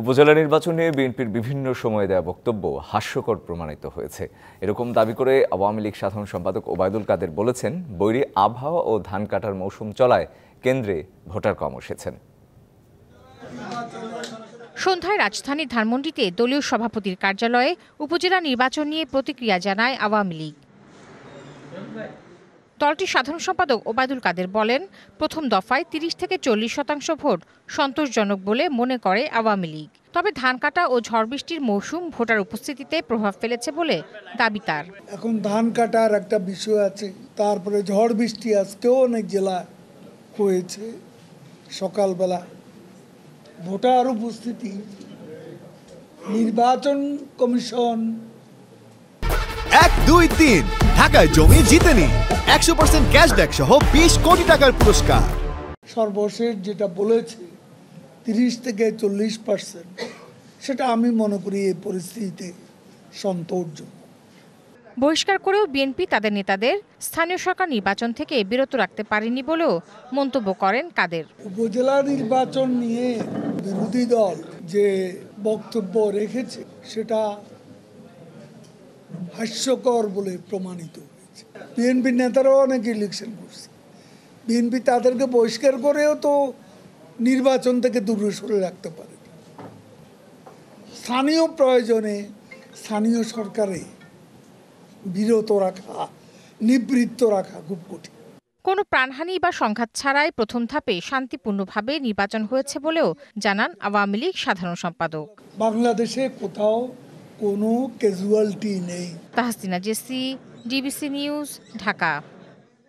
উপজেলা নির্বাচনে বিএনপির বিভিন্ন সময়ে দেওয়া বক্তব্য হাস্যকর প্রমাণিত হয়েছে এরকম দাবি করে আওয়ামী লীগ সাধারণ সম্পাদক ওবায়দুল কাদের বলেছেন বৈরী আবহাওয়া ও ধান কাটার মৌসুম চলায় কেন্দ্রে ভোটার কম এসেছেন সন্ধ্যায় রাজধানীর ধানমন্ডিতে দলীয় সভাপতির কার্যালয়ে উপজেলা নির্বাচন নিয়ে প্রতিক্রিয়া জানায় আওয়ামী লীগ দলটির সাধারণ সম্পাদক ওবায়দুল কাদের বলেন প্রথম দফায় তিরিশ থেকে চল্লিশ শতাংশ ভোট সন্তোষজনক বলে মনে করে আওয়ামী লীগ তবে ধান কাটা ও ঝড় বৃষ্টির মৌসুম ভোটার উপস্থিতিতে প্রভাব ফেলেছে বলে দাবি তার এখন ধান কাটার একটা বিষয় আছে তারপরে ঝড় বৃষ্টি আজকেও অনেক জেলা হয়েছে সকালবেলা ভোটার উপস্থিতি নির্বাচন কমিশন এক দুই তিন ঢাকায় জমি জিতে নিন একশো পার্সেন্ট ক্যাশব্যাক সহ বিশ কোটি টাকার পুরস্কার সর্বশেষ যেটা বলেছে তিরিশ থেকে চল্লিশ পার্সেন্ট সেটা আমি মনে করি এই পরিস্থিতিতে সন্তোষজনক বহিষ্কার করেও বিএনপি তাদের নেতাদের স্থানীয় সরকার নির্বাচন থেকে বিরত রাখতে পারেনি বলেও মন্তব্য করেন কাদের উপজেলা নির্বাচন নিয়ে বিরোধী দল যে বক্তব্য রেখেছে সেটা হাস্যকর বলে প্রমাণিত করছে বিএনপির নেতারাও অনেক ইলেকশন করছে বিএনপি তাদেরকে বহিষ্কার করেও তো নির্বাচন থেকে দূরে সরে রাখতে পারে স্থানীয় প্রয়োজনে স্থানীয় সরকারে বিরত রাখা নিবৃত্ত রাখা খুব কঠিন কোনো প্রাণহানি বা সংঘাত ছাড়াই প্রথম ধাপে শান্তিপূর্ণভাবে নির্বাচন হয়েছে বলেও জানান আওয়ামী লীগ সাধারণ সম্পাদক বাংলাদেশে কোথাও কোনো ক্যাজুয়ালিটি নেই তাহসিনা জেসি ডিবিসি নিউজ ঢাকা